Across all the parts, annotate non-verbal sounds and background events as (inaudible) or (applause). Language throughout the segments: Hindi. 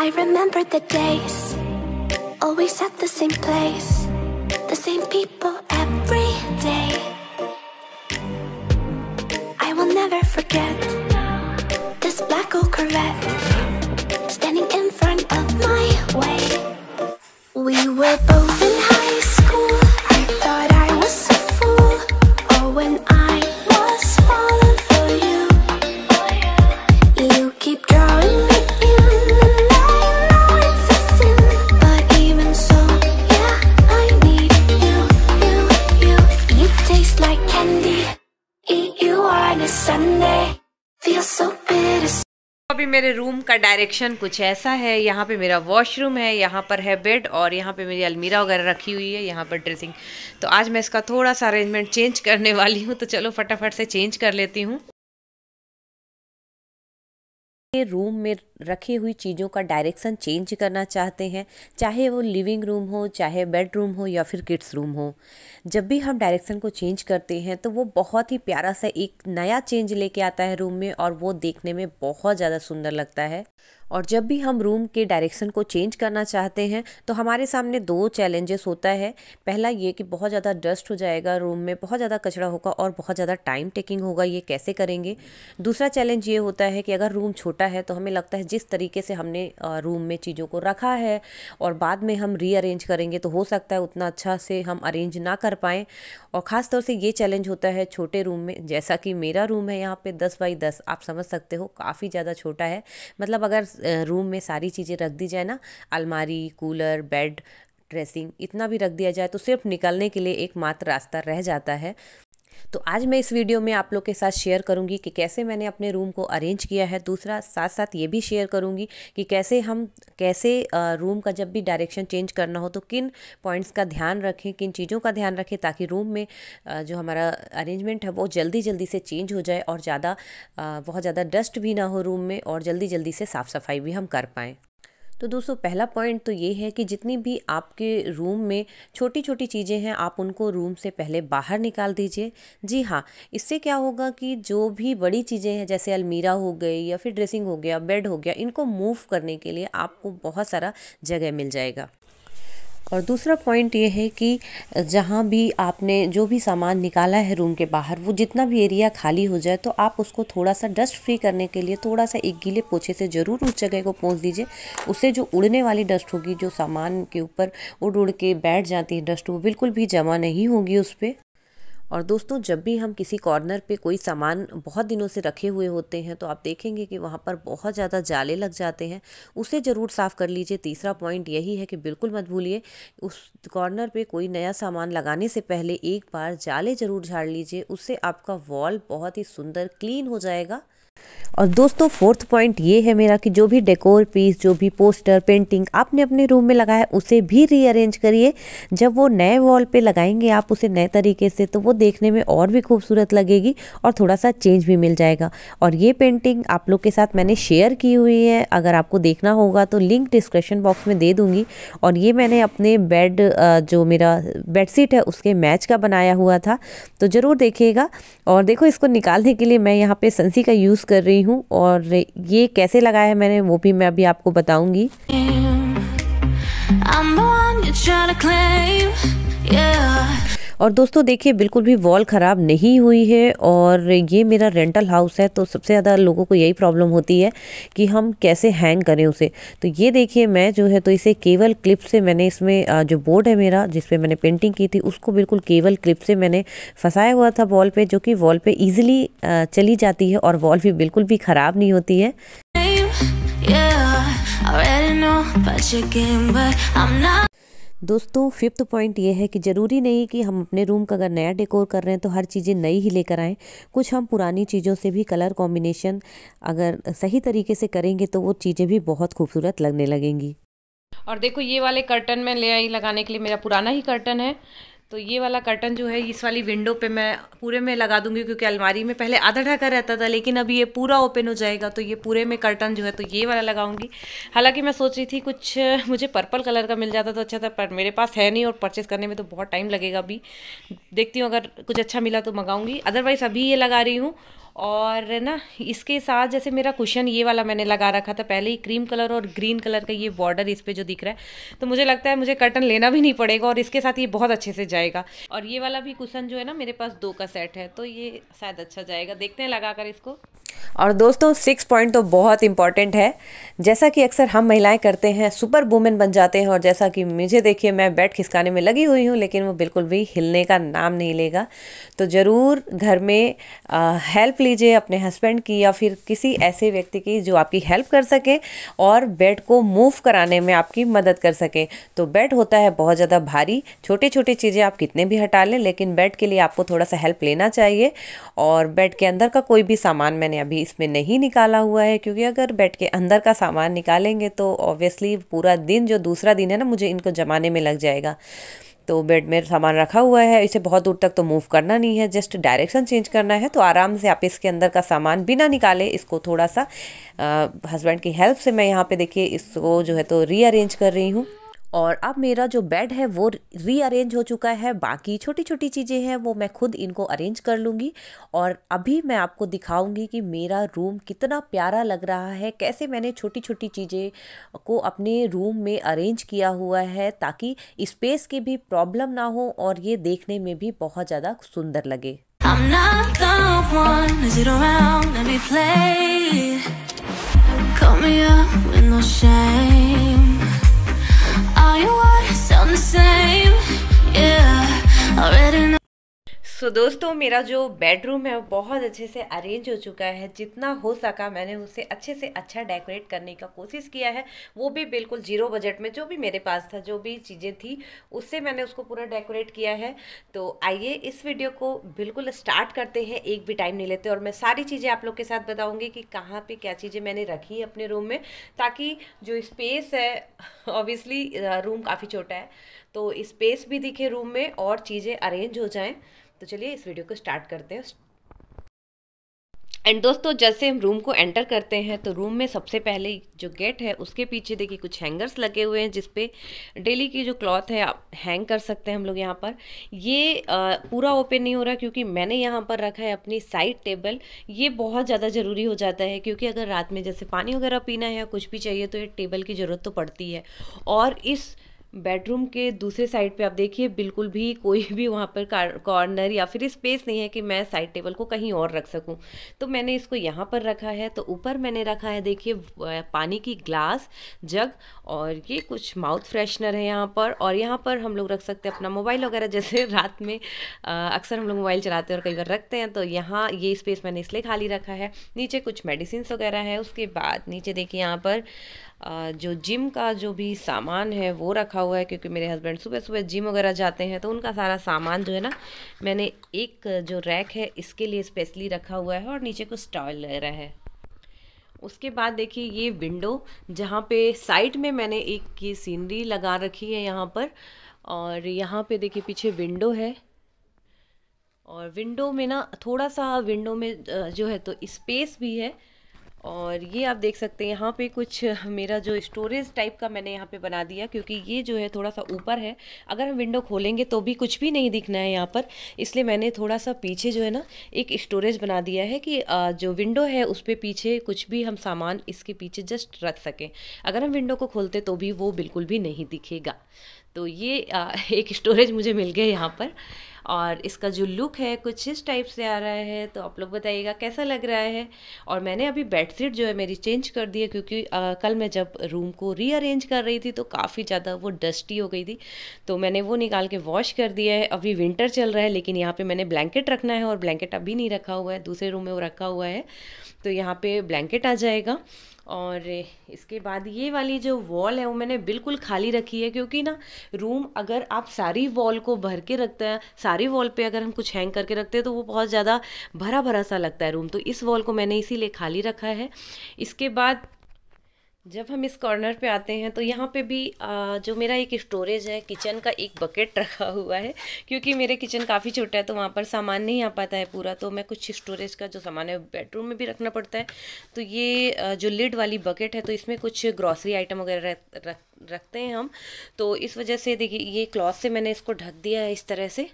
I remember the days, always at the same place, the same people every day. I will never forget this black old Corvette standing in front of my way. We were both. अभी मेरे रूम का डायरेक्शन कुछ ऐसा है यहाँ पे मेरा वॉशरूम है यहाँ पर है बेड और यहाँ पे मेरी अलमीरा वगैरह रखी हुई है यहाँ पर ड्रेसिंग तो आज मैं इसका थोड़ा सा अरेंजमेंट चेंज करने वाली हूँ तो चलो फटाफट से चेंज कर लेती हूँ रूम में रखी हुई चीज़ों का डायरेक्शन चेंज करना चाहते हैं चाहे वो लिविंग रूम हो चाहे बेडरूम हो या फिर किड्स रूम हो जब भी हम डायरेक्शन को चेंज करते हैं तो वो बहुत ही प्यारा सा एक नया चेंज लेके आता है रूम में और वो देखने में बहुत ज़्यादा सुंदर लगता है और जब भी हम रूम के डायरेक्शन को चेंज करना चाहते हैं तो हमारे सामने दो चैलेंजेस होता है पहला ये कि बहुत ज़्यादा डस्ट हो जाएगा रूम में बहुत ज़्यादा कचरा होगा और बहुत ज़्यादा टाइम टेकिंग होगा ये कैसे करेंगे दूसरा चैलेंज ये होता है कि अगर रूम छोटा है तो हमें लगता है जिस तरीके से हमने रूम में चीज़ों को रखा है और बाद में हम रीअरेंज करेंगे तो हो सकता है उतना अच्छा से हम अरेंज ना कर पाएँ और ख़ासतौर से ये चैलेंज होता है छोटे रूम में जैसा कि मेरा रूम है यहाँ पर दस बाई दस आप समझ सकते हो काफ़ी ज़्यादा छोटा है मतलब अगर रूम में सारी चीज़ें रख दी जाए ना अलमारी कूलर बेड ड्रेसिंग इतना भी रख दिया जाए तो सिर्फ निकलने के लिए एक मात्र रास्ता रह जाता है तो आज मैं इस वीडियो में आप लोग के साथ शेयर करूँगी कि कैसे मैंने अपने रूम को अरेंज किया है दूसरा साथ साथ ये भी शेयर करूंगी कि कैसे हम कैसे रूम का जब भी डायरेक्शन चेंज करना हो तो किन पॉइंट्स का ध्यान रखें किन चीज़ों का ध्यान रखें ताकि रूम में जो हमारा अरेंजमेंट है वो जल्दी जल्दी से चेंज हो जाए और ज़्यादा बहुत ज़्यादा डस्ट भी ना हो रूम में और जल्दी जल्दी से साफ़ सफाई भी हम कर पाएँ तो दोस्तों पहला पॉइंट तो ये है कि जितनी भी आपके रूम में छोटी छोटी चीज़ें हैं आप उनको रूम से पहले बाहर निकाल दीजिए जी हाँ इससे क्या होगा कि जो भी बड़ी चीज़ें हैं जैसे अलमीरा हो गई या फिर ड्रेसिंग हो गया बेड हो गया इनको मूव करने के लिए आपको बहुत सारा जगह मिल जाएगा और दूसरा पॉइंट ये है कि जहाँ भी आपने जो भी सामान निकाला है रूम के बाहर वो जितना भी एरिया खाली हो जाए तो आप उसको थोड़ा सा डस्ट फ्री करने के लिए थोड़ा सा एक गीले पोछे से ज़रूर उस जगह को पहुँच दीजिए उससे जो उड़ने वाली डस्ट होगी जो सामान के ऊपर उड़ उड़ के बैठ जाती है डस्ट वो बिल्कुल भी जमा नहीं होगी उस पर और दोस्तों जब भी हम किसी कॉर्नर पे कोई सामान बहुत दिनों से रखे हुए होते हैं तो आप देखेंगे कि वहाँ पर बहुत ज़्यादा जाले लग जाते हैं उसे ज़रूर साफ़ कर लीजिए तीसरा पॉइंट यही है कि बिल्कुल मत भूलिए उस कॉर्नर पे कोई नया सामान लगाने से पहले एक बार जाले ज़रूर झाड़ लीजिए उससे आपका वॉल बहुत ही सुंदर क्लीन हो जाएगा और दोस्तों फोर्थ पॉइंट ये है मेरा कि जो भी डेकोर पीस जो भी पोस्टर पेंटिंग आपने अपने रूम में लगाया उसे भी रीअरेंज करिए जब वो नए वॉल पे लगाएंगे आप उसे नए तरीके से तो वो देखने में और भी खूबसूरत लगेगी और थोड़ा सा चेंज भी मिल जाएगा और ये पेंटिंग आप लोग के साथ मैंने शेयर की हुई है अगर आपको देखना होगा तो लिंक डिस्क्रिप्शन बॉक्स में दे दूँगी और ये मैंने अपने बेड जो मेरा बेडशीट है उसके मैच का बनाया हुआ था तो ज़रूर देखिएगा और देखो इसको निकालने के लिए मैं यहाँ पर सनसी का यूज़ कर कर रही हूँ और ये कैसे लगाया है मैंने वो भी मैं अभी आपको बताऊंगी और दोस्तों देखिए बिल्कुल भी वॉल ख़राब नहीं हुई है और ये मेरा रेंटल हाउस है तो सबसे ज़्यादा लोगों को यही प्रॉब्लम होती है कि हम कैसे हैंग करें उसे तो ये देखिए मैं जो है तो इसे केवल क्लिप से मैंने इसमें जो बोर्ड है मेरा जिसपे मैंने पेंटिंग की थी उसको बिल्कुल केवल क्लिप से मैंने फंसाया हुआ था वॉल पे जो कि वॉल पे ईजिली चली जाती है और वॉल भी बिल्कुल भी ख़राब नहीं होती है Yeah, I already know about your game, but I'm not दोस्तों फिफ्थ पॉइंट ये है कि ज़रूरी नहीं कि हम अपने रूम का अगर नया डेकोर कर रहे हैं तो हर चीज़ें नई ही लेकर आएँ कुछ हम पुरानी चीज़ों से भी कलर कॉम्बिनेशन अगर सही तरीके से करेंगे तो वो चीज़ें भी बहुत खूबसूरत लगने लगेंगी और देखो ये वाले कर्टन में ले आई लगाने के लिए मेरा पुराना ही कर्टन है तो ये वाला कर्टन जो है इस वाली विंडो पे मैं पूरे में लगा दूंगी क्योंकि अलमारी में पहले आधा ढका रहता था लेकिन अभी ये पूरा ओपन हो जाएगा तो ये पूरे में कर्टन जो है तो ये वाला लगाऊंगी हालांकि मैं सोच रही थी कुछ मुझे पर्पल कलर का मिल जाता तो अच्छा था पर मेरे पास है नहीं और परचेस करने में तो बहुत टाइम लगेगा अभी देखती हूँ अगर कुछ अच्छा मिला तो मंगाऊँगी अदरवाइज़ अभी ये लगा रही हूँ और ना इसके साथ जैसे मेरा कुशन ये वाला मैंने लगा रखा था पहले ही क्रीम कलर और ग्रीन कलर का ये बॉर्डर इस पर जो दिख रहा है तो मुझे लगता है मुझे कर्टन लेना भी नहीं पड़ेगा और इसके साथ ये बहुत अच्छे से जाएगा और ये वाला भी कुशन जो है ना मेरे पास दो का सेट है तो ये शायद अच्छा जाएगा देखते हैं लगा कर इसको और दोस्तों सिक्स पॉइंट तो बहुत इंपॉर्टेंट है जैसा कि अक्सर हम महिलाएं करते हैं सुपर वूमेन बन जाते हैं और जैसा कि मुझे देखिए मैं बेड खिसकाने में लगी हुई हूँ लेकिन वो बिल्कुल भी हिलने का नाम नहीं लेगा तो ज़रूर घर में हेल्प लीजिए अपने हस्बैंड की या फिर किसी ऐसे व्यक्ति की जो आपकी हेल्प कर सके और बेड को मूव कराने में आपकी मदद कर सके तो बेड होता है बहुत ज़्यादा भारी छोटे छोटे चीज़ें आप कितने भी हटा लें लेकिन बेड के लिए आपको थोड़ा सा हेल्प लेना चाहिए और बेड के अंदर का कोई भी सामान मैंने अभी भी इसमें नहीं निकाला हुआ है क्योंकि अगर बेड के अंदर का सामान निकालेंगे तो ऑब्वियसली पूरा दिन जो दूसरा दिन है ना मुझे इनको जमाने में लग जाएगा तो बेड में सामान रखा हुआ है इसे बहुत दूर तक तो मूव करना नहीं है जस्ट डायरेक्शन चेंज करना है तो आराम से आप इसके अंदर का सामान बिना निकाले इसको थोड़ा सा हस्बैंड की हेल्प से मैं यहाँ पे देखिए इसको जो है तो रीअरेंज कर रही हूँ और अब मेरा जो बेड है वो रीअरेंज हो चुका है बाकी छोटी छोटी चीज़ें हैं वो मैं खुद इनको अरेंज कर लूँगी और अभी मैं आपको दिखाऊँगी कि मेरा रूम कितना प्यारा लग रहा है कैसे मैंने छोटी छोटी चीज़ें को अपने रूम में अरेंज किया हुआ है ताकि स्पेस की भी प्रॉब्लम ना हो और ये देखने में भी बहुत ज़्यादा सुंदर लगे I'm not the one around Call me up with no shame. So so, दोस्तों मेरा जो बेडरूम है वो बहुत अच्छे से अरेंज हो चुका है जितना हो सका मैंने उसे अच्छे से अच्छा डेकोरेट करने का कोशिश किया है वो भी बिल्कुल जीरो बजट में जो भी मेरे पास था जो भी चीज़ें थी उससे मैंने उसको पूरा डेकोरेट किया है तो आइए इस वीडियो को बिल्कुल स्टार्ट करते हैं एक भी टाइम नहीं लेते और मैं सारी चीज़ें आप लोग के साथ बताऊँगी कि कहाँ पर क्या चीज़ें मैंने रखी है अपने रूम में ताकि जो स्पेस है ऑब्वियसली रूम काफ़ी छोटा है तो स्पेस भी दिखे रूम में और चीज़ें अरेंज हो जाएँ तो चलिए इस वीडियो को स्टार्ट करते हैं एंड दोस्तों जैसे हम रूम को एंटर करते हैं तो रूम में सबसे पहले जो गेट है उसके पीछे देखिए कुछ हैंगर्स लगे हुए हैं जिसपे डेली की जो क्लॉथ है आप हैंग कर सकते हैं हम लोग यहाँ पर ये आ, पूरा ओपन नहीं हो रहा क्योंकि मैंने यहाँ पर रखा है अपनी साइड टेबल ये बहुत ज़्यादा ज़रूरी हो जाता है क्योंकि अगर रात में जैसे पानी वगैरह पीना है या कुछ भी चाहिए तो ये टेबल की ज़रूरत तो पड़ती है और इस बेडरूम के दूसरे साइड पे आप देखिए बिल्कुल भी कोई भी वहाँ पर कॉर्नर या फिर स्पेस नहीं है कि मैं साइड टेबल को कहीं और रख सकूँ तो मैंने इसको यहाँ पर रखा है तो ऊपर मैंने रखा है देखिए पानी की ग्लास जग और ये कुछ माउथ फ्रेशनर है यहाँ पर और यहाँ पर हम लोग रख सकते हैं अपना मोबाइल वगैरह जैसे (laughs) रात में अक्सर हम लोग मोबाइल चलाते हैं और कई बार रखते हैं तो यहाँ ये स्पेस मैंने इसलिए खाली रखा है नीचे कुछ मेडिसिन वगैरह है उसके बाद नीचे देखिए यहाँ पर जो जिम का जो भी सामान है वो रखा रखा हुआ है क्योंकि मेरे हस्बैंड सुबह सुबह जिम वगैरह जाते हैं तो उनका सारा सामान जो है ना मैंने एक जो रैक है इसके लिए स्पेशली रखा हुआ है और नीचे कुछ टॉयल वगैरह है उसके बाद देखिए ये विंडो जहाँ पे साइड में मैंने एक की सीनरी लगा रखी है यहाँ पर और यहाँ पे देखिए पीछे विंडो है और विंडो में ना थोड़ा सा विंडो में जो है तो स्पेस भी है और ये आप देख सकते हैं यहाँ पे कुछ मेरा जो स्टोरेज टाइप का मैंने यहाँ पे बना दिया क्योंकि ये जो है थोड़ा सा ऊपर है अगर हम विंडो खोलेंगे तो भी कुछ भी नहीं दिखना है यहाँ पर इसलिए मैंने थोड़ा सा पीछे जो है ना एक स्टोरेज बना दिया है कि जो विंडो है उस पर पीछे कुछ भी हम सामान इसके पीछे जस्ट रख सकें अगर हम विंडो को खोलते तो भी वो बिल्कुल भी नहीं दिखेगा तो ये (laughs) एक स्टोरेज मुझे मिल गया यहाँ पर और इसका जो लुक है कुछ इस टाइप से आ रहा है तो आप लोग बताइएगा कैसा लग रहा है और मैंने अभी बेडशीट जो है मेरी चेंज कर दी है क्योंकि आ, कल मैं जब रूम को रीअरेंज कर रही थी तो काफ़ी ज़्यादा वो डस्टी हो गई थी तो मैंने वो निकाल के वॉश कर दिया है अभी विंटर चल रहा है लेकिन यहाँ पर मैंने ब्लैंकेट रखना है और ब्लैंकेट अभी नहीं रखा हुआ है दूसरे रूम में वो रखा हुआ है तो यहाँ पर ब्लैंकेट आ जाएगा और इसके बाद ये वाली जो वॉल है वो मैंने बिल्कुल खाली रखी है क्योंकि ना रूम अगर आप सारी वॉल को भर के रखते हैं सारी वॉल पे अगर हम कुछ हैंग करके रखते हैं तो वो बहुत ज़्यादा भरा भरा सा लगता है रूम तो इस वॉल को मैंने इसीलिए खाली रखा है इसके बाद जब हम इस कॉर्नर पे आते हैं तो यहाँ पे भी आ, जो मेरा एक स्टोरेज है किचन का एक बकेट रखा हुआ है क्योंकि मेरे किचन काफ़ी छोटा है तो वहाँ पर सामान नहीं आ पाता है पूरा तो मैं कुछ स्टोरेज का जो सामान है बेडरूम में भी रखना पड़ता है तो ये जो लिड वाली बकेट है तो इसमें कुछ ग्रॉसरी आइटम वगैरह रख, रख, रखते हैं हम तो इस वजह से देखिए ये क्लॉथ से मैंने इसको ढक दिया है इस तरह से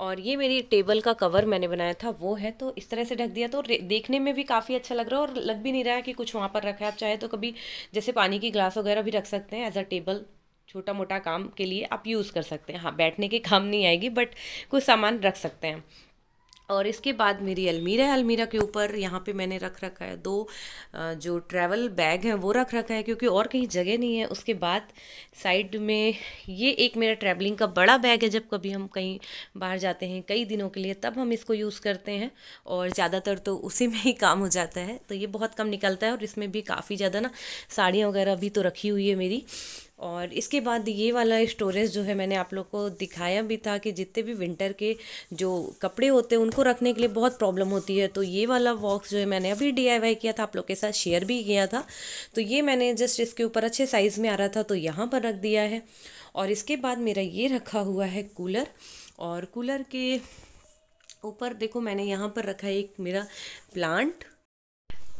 और ये मेरी टेबल का कवर मैंने बनाया था वो है तो इस तरह से ढक दिया तो देखने में भी काफ़ी अच्छा लग रहा है और लग भी नहीं रहा है कि कुछ वहाँ पर रखा है आप चाहे तो कभी जैसे पानी की ग्लास वगैरह भी रख सकते हैं एज अ टेबल छोटा मोटा काम के लिए आप यूज़ कर सकते हैं हाँ बैठने के काम नहीं आएगी बट कुछ सामान रख सकते हैं और इसके बाद मेरी अलमीरा है अलमीरा के ऊपर यहाँ पे मैंने रख रखा है दो जो ट्रैवल बैग हैं वो रख रखा है क्योंकि और कहीं जगह नहीं है उसके बाद साइड में ये एक मेरा ट्रैवलिंग का बड़ा बैग है जब कभी हम कहीं बाहर जाते हैं कई दिनों के लिए तब हम इसको यूज़ करते हैं और ज़्यादातर तो उसी में ही काम हो जाता है तो ये बहुत कम निकलता है और इसमें भी काफ़ी ज़्यादा ना साड़ियाँ वगैरह भी तो रखी हुई है मेरी और इसके बाद ये वाला स्टोरेज जो है मैंने आप लोग को दिखाया भी था कि जितने भी विंटर के जो कपड़े होते हैं उनको रखने के लिए बहुत प्रॉब्लम होती है तो ये वाला बॉक्स जो है मैंने अभी डी किया था आप लोग के साथ शेयर भी किया था तो ये मैंने जस्ट इसके ऊपर अच्छे साइज़ में आ रहा था तो यहाँ पर रख दिया है और इसके बाद मेरा ये रखा हुआ है कूलर और कूलर के ऊपर देखो मैंने यहाँ पर रखा है एक मेरा प्लांट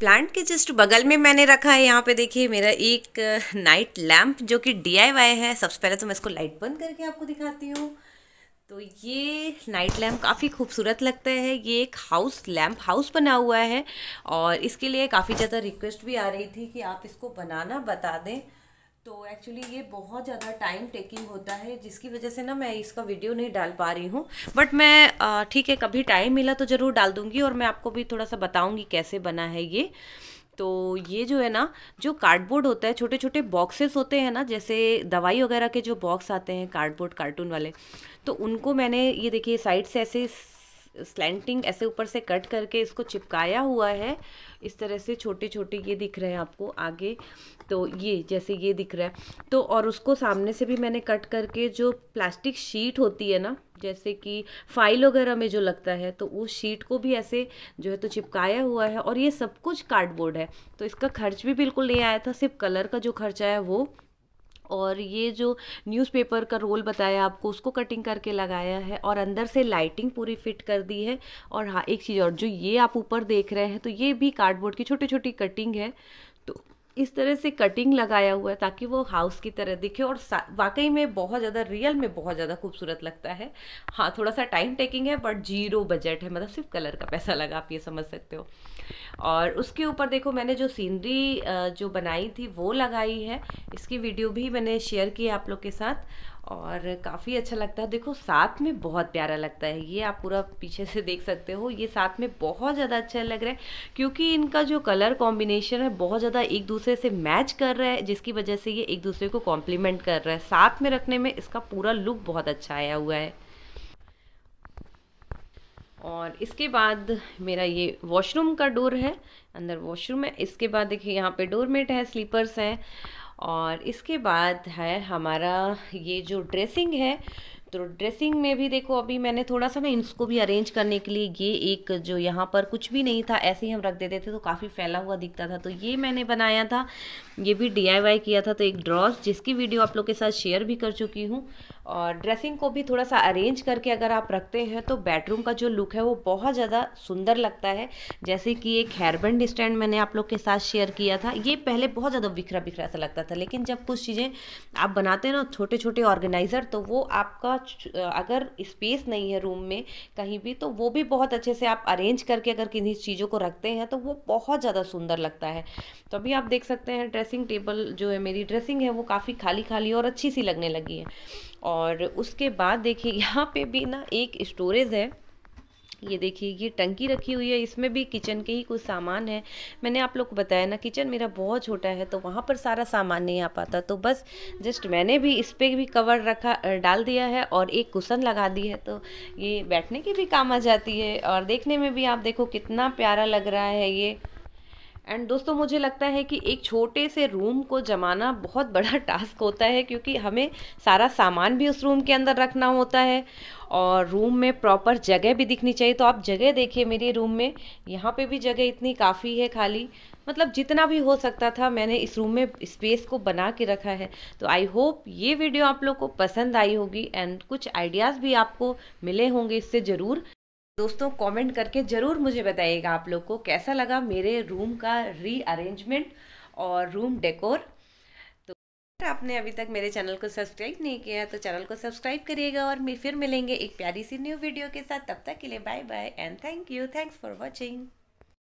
प्लांट के जस्ट बगल में मैंने रखा है यहाँ पे देखिए मेरा एक नाइट लैम्प जो कि डी है सबसे पहले तो मैं इसको लाइट बंद करके आपको दिखाती हूँ तो ये नाइट लैम्प काफ़ी खूबसूरत लगता है ये एक हाउस लैम्प हाउस बना हुआ है और इसके लिए काफ़ी ज़्यादा रिक्वेस्ट भी आ रही थी कि आप इसको बनाना बता दें तो एक्चुअली ये बहुत ज़्यादा टाइम टेकिंग होता है जिसकी वजह से ना मैं इसका वीडियो नहीं डाल पा रही हूँ बट मैं ठीक है कभी टाइम मिला तो ज़रूर डाल दूँगी और मैं आपको भी थोड़ा सा बताऊँगी कैसे बना है ये तो ये जो है ना जो कार्डबोर्ड होता है छोटे छोटे बॉक्सेस होते हैं ना जैसे दवाई वगैरह के जो बॉक्स आते हैं कार्डबोर्ड कार्टून वाले तो उनको मैंने ये देखिए साइड से ऐसे स्लैंटिंग ऐसे ऊपर से कट करके इसको चिपकाया हुआ है इस तरह से छोटे छोटे ये दिख रहे हैं आपको आगे तो ये जैसे ये दिख रहा है तो और उसको सामने से भी मैंने कट करके जो प्लास्टिक शीट होती है ना जैसे कि फाइल वगैरह में जो लगता है तो उस शीट को भी ऐसे जो है तो चिपकाया हुआ है और ये सब कुछ कार्डबोर्ड है तो इसका खर्च भी बिल्कुल नहीं आया था सिर्फ कलर का जो खर्चा है वो और ये जो न्यूज़पेपर का रोल बताया आपको उसको कटिंग करके लगाया है और अंदर से लाइटिंग पूरी फिट कर दी है और हाँ एक चीज़ और जो ये आप ऊपर देख रहे हैं तो ये भी कार्डबोर्ड की छोटी छोटी कटिंग है तो इस तरह से कटिंग लगाया हुआ है ताकि वो हाउस की तरह दिखे और वाकई में बहुत ज़्यादा रियल में बहुत ज़्यादा खूबसूरत लगता है हाँ थोड़ा सा टाइम टेकिंग है बट जीरो बजट है मतलब सिर्फ कलर का पैसा लगा आप ये समझ सकते हो और उसके ऊपर देखो मैंने जो सीनरी जो बनाई थी वो लगाई है इसकी वीडियो भी मैंने शेयर की है आप लोग के साथ और काफ़ी अच्छा लगता है देखो साथ में बहुत प्यारा लगता है ये आप पूरा पीछे से देख सकते हो ये साथ में बहुत ज़्यादा अच्छा लग रहा है क्योंकि इनका जो कलर कॉम्बिनेशन है बहुत ज़्यादा एक दूसरे से मैच कर रहा है जिसकी वजह से ये एक दूसरे को कॉम्प्लीमेंट कर रहा है साथ में रखने में इसका पूरा लुक बहुत अच्छा आया हुआ है और इसके बाद मेरा ये वॉशरूम का डोर है अंदर वॉशरूम है इसके बाद देखिए यहाँ पे डोरमेट है स्लीपर्स हैं और इसके बाद है हमारा ये जो ड्रेसिंग है तो ड्रेसिंग में भी देखो अभी मैंने थोड़ा सा ना इसको भी अरेंज करने के लिए ये एक जो यहाँ पर कुछ भी नहीं था ऐसे ही हम रख देते थे तो काफ़ी फैला हुआ दिखता था तो ये मैंने बनाया था ये भी डी किया था तो एक ड्रॉस जिसकी वीडियो आप लोग के साथ शेयर भी कर चुकी हूँ और ड्रेसिंग को भी थोड़ा सा अरेंज करके अगर आप रखते हैं तो बेडरूम का जो लुक है वो बहुत ज़्यादा सुंदर लगता है जैसे कि एक हेयरबैंड स्टैंड मैंने आप लोग के साथ शेयर किया था ये पहले बहुत ज़्यादा बिखरा बिखरा सा लगता था लेकिन जब कुछ चीज़ें आप बनाते हैं ना छोटे छोटे ऑर्गेनाइज़र तो वो आपका अगर स्पेस नहीं है रूम में कहीं भी तो वो भी बहुत अच्छे से आप अरेंज करके अगर किसी चीज़ों को रखते हैं तो वो बहुत ज़्यादा सुंदर लगता है तो अभी आप देख सकते हैं ड्रेसिंग टेबल जो है मेरी ड्रेसिंग है वो काफ़ी खाली खाली और अच्छी सी लगने लगी है और उसके बाद देखिए यहाँ पे भी ना एक स्टोरेज है ये देखिए ये टंकी रखी हुई है इसमें भी किचन के ही कुछ सामान है मैंने आप लोग को बताया ना किचन मेरा बहुत छोटा है तो वहाँ पर सारा सामान नहीं आ पाता तो बस जस्ट मैंने भी इस पर भी कवर रखा डाल दिया है और एक कुशन लगा दी है तो ये बैठने के भी काम आ जाती है और देखने में भी आप देखो कितना प्यारा लग रहा है ये एंड दोस्तों मुझे लगता है कि एक छोटे से रूम को जमाना बहुत बड़ा टास्क (laughs) होता है क्योंकि हमें सारा सामान भी उस रूम के अंदर रखना होता है और रूम में प्रॉपर जगह भी दिखनी चाहिए तो आप जगह देखिए मेरे रूम में यहाँ पे भी जगह इतनी काफ़ी है खाली मतलब जितना भी हो सकता था मैंने इस रूम में स्पेस को बना के रखा है तो आई होप ये वीडियो आप लोग को पसंद आई होगी एंड कुछ आइडियाज़ भी आपको मिले होंगे इससे ज़रूर दोस्तों कमेंट करके ज़रूर मुझे बताइएगा आप लोग को कैसा लगा मेरे रूम का रीअरेंजमेंट और रूम डेकोर तो अगर आपने अभी तक मेरे चैनल को सब्सक्राइब नहीं किया तो चैनल को सब्सक्राइब करिएगा और फिर मिलेंगे एक प्यारी सी न्यू वीडियो के साथ तब तक के लिए bye bye and thank you thanks for watching